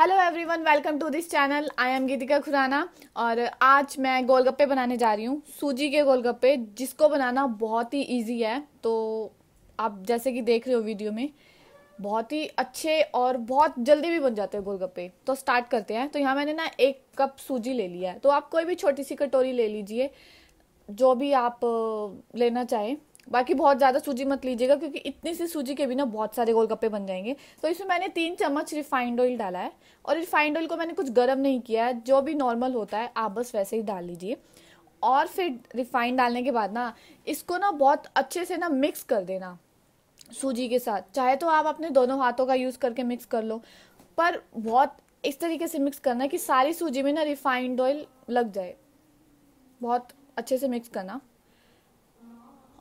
hello everyone welcome to this channel I am Geetika Khurana और आज मैं गोलगप्पे बनाने जा रही हूँ सूजी के गोलगप्पे जिसको बनाना बहुत ही इजी है तो आप जैसे कि देख रहे हो वीडियो में बहुत ही अच्छे और बहुत जल्दी भी बन जाते हैं गोलगप्पे तो स्टार्ट करते हैं तो यहाँ मैंने ना एक कप सूजी ले लिया है तो आप कोई भी छोटी सी कटोरी ले लीजिए जो भी आप लेना चाहें बाकी बहुत ज़्यादा सूजी मत लीजिएगा क्योंकि इतनी सी सूजी के भी ना बहुत सारे गोलगप्पे बन जाएंगे तो इसमें मैंने तीन चम्मच रिफाइंड ऑयल डाला है और रिफाइंड ऑयल को मैंने कुछ गर्म नहीं किया है जो भी नॉर्मल होता है आप बस वैसे ही डाल लीजिए और फिर रिफाइंड डालने के बाद ना इसको ना बहुत अच्छे से ना मिक्स कर देना सूजी के साथ चाहे तो आप अपने दोनों हाथों का यूज़ करके मिक्स कर लो पर बहुत इस तरीके से मिक्स करना कि सारी सूजी में ना रिफाइंड ऑयल लग जाए बहुत अच्छे से मिक्स करना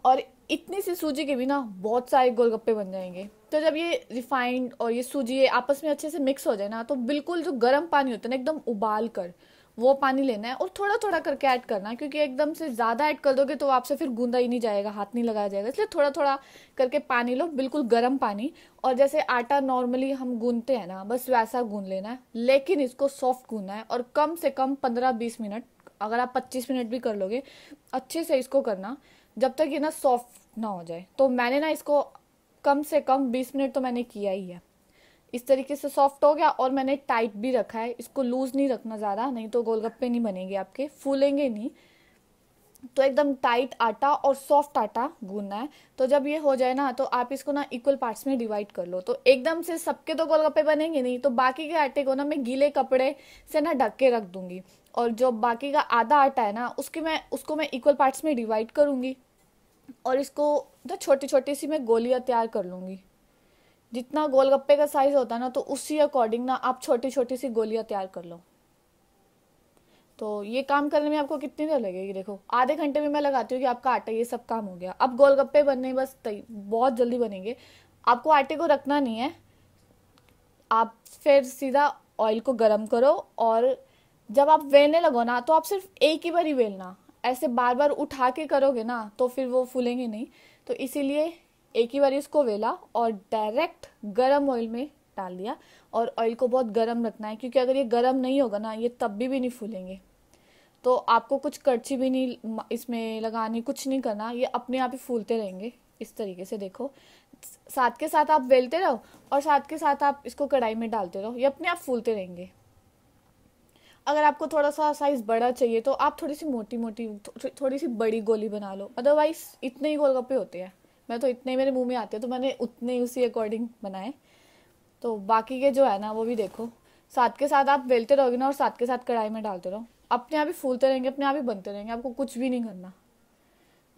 और इतनी सी सूजी के भी ना बहुत सारे गोलगप्पे बन जाएंगे तो जब ये रिफाइंड और ये सूजी आपस में अच्छे से मिक्स हो जाए ना तो बिल्कुल जो गर्म पानी होता है ना एकदम उबाल कर वो पानी लेना है और थोड़ा थोड़ा करके ऐड करना है क्योंकि एकदम से ज़्यादा ऐड कर दोगे तो आपसे फिर गूंदा ही नहीं जाएगा हाथ नहीं लगाया जाएगा इसलिए थोड़ा थोड़ा करके पानी लो बिल्कुल गर्म पानी और जैसे आटा नॉर्मली हम गूंदते हैं ना बस वैसा गूंद लेना है लेकिन इसको सॉफ्ट गूंदना है और कम से कम पंद्रह बीस मिनट अगर आप पच्चीस मिनट भी कर लोगे अच्छे से इसको करना जब तक ये ना सॉफ्ट ना हो जाए तो मैंने ना इसको कम से कम 20 मिनट तो मैंने किया ही है इस तरीके से सॉफ्ट हो गया और मैंने टाइट भी रखा है इसको लूज़ नहीं रखना ज़्यादा नहीं तो गोलगप्पे नहीं बनेंगे आपके फूलेंगे नहीं तो एकदम टाइट आटा और सॉफ्ट आटा गूंदना है तो जब ये हो जाए ना तो आप इसको ना इक्वल पार्ट्स में डिवाइड कर लो तो एकदम से सबके तो गोलगप्पे बनेंगे नहीं तो बाकी के आटे को ना मैं गीले कपड़े से ना ढक के रख दूंगी और जो बाकी का आधा आटा है ना उसके मैं उसको मैं इक्वल पार्ट्स में डिवाइड करूंगी और इसको तो छोटी छोटी सी मैं गोलियाँ तैयार कर लूँगी जितना गोलगप्पे का साइज होता है ना तो उसी अकॉर्डिंग ना आप छोटी छोटी सी गोलियाँ तैयार कर लो तो ये काम करने में आपको कितनी देर लगेगी देखो आधे घंटे में मैं लगाती हूँ कि आपका आटा ये सब काम हो गया अब गोलगप्पे बनने बस बहुत जल्दी बनेंगे आपको आटे को रखना नहीं है आप फिर सीधा ऑयल को गर्म करो और जब आप वेलने लगो ना तो आप सिर्फ एक ही बार ही वेलना ऐसे बार बार उठा के करोगे ना तो फिर वो फूलेंगे नहीं तो इसीलिए एक ही बार इसको वेला और डायरेक्ट गरम ऑयल में डाल दिया और ऑयल को बहुत गर्म रखना है क्योंकि अगर ये गर्म नहीं होगा ना ये तब भी, भी नहीं फूलेंगे तो आपको कुछ कड़छी भी नहीं इसमें लगानी कुछ नहीं करना ये अपने आप ही फूलते रहेंगे इस तरीके से देखो साथ के साथ आप वेलते रहो और साथ के साथ आप इसको कढ़ाई में डालते रहो ये अपने आप फूलते रहेंगे अगर आपको थोड़ा सा साइज़ बड़ा चाहिए तो आप थोड़ी सी मोटी मोटी थो, थोड़ी सी बड़ी गोली बना लो अदरवाइज़ इतने ही गोलगप्पे होते हैं मैं तो इतने ही मेरे मुंह में आते हैं तो मैंने उतने ही उसी अकॉर्डिंग बनाए तो बाकी के जो है ना वो भी देखो साथ के साथ आप बेलते रहोगे ना और साथ के साथ कढ़ाई में डालते रहो अपने आप ही फूलते रहेंगे अपने आप ही बनते रहेंगे आपको कुछ भी नहीं करना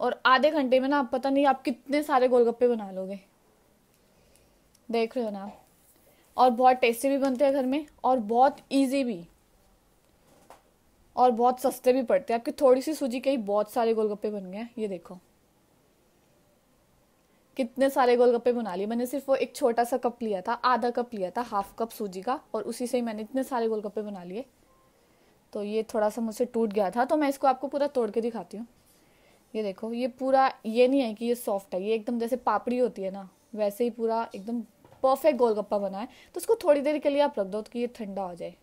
और आधे घंटे में ना आप पता नहीं आप कितने सारे गोलगप्पे बना लोगे देख रहे हो ना और बहुत टेस्टी भी बनते हैं घर में और बहुत ईजी भी और बहुत सस्ते भी पड़ते हैं आपकी थोड़ी सी सूजी के ही बहुत सारे गोलगप्पे बन गए ये देखो कितने सारे गोलगप्पे बना लिए मैंने सिर्फ वो एक छोटा सा कप लिया था आधा कप लिया था हाफ कप सूजी का और उसी से ही मैंने इतने सारे गोलगप्पे बना लिए तो ये थोड़ा सा मुझसे टूट गया था तो मैं इसको आपको पूरा तोड़ के दिखाती हूँ ये देखो ये पूरा ये नहीं है कि ये सॉफ्ट है ये एकदम जैसे पापड़ी होती है ना वैसे ही पूरा एकदम परफेक्ट गोलगप्पा बना है तो उसको थोड़ी देर के लिए आप रख दो कि ये ठंडा हो जाए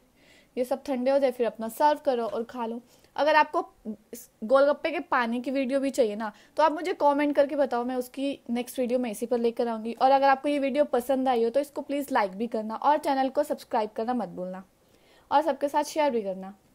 ये सब ठंडे हो जाए फिर अपना सर्व करो और खा लो अगर आपको गोलगप्पे के पानी की वीडियो भी चाहिए ना तो आप मुझे कमेंट करके बताओ मैं उसकी नेक्स्ट वीडियो मैं इसी पर लेकर आऊँगी और अगर आपको ये वीडियो पसंद आई हो तो इसको प्लीज़ लाइक भी करना और चैनल को सब्सक्राइब करना मत भूलना और सबके साथ शेयर भी करना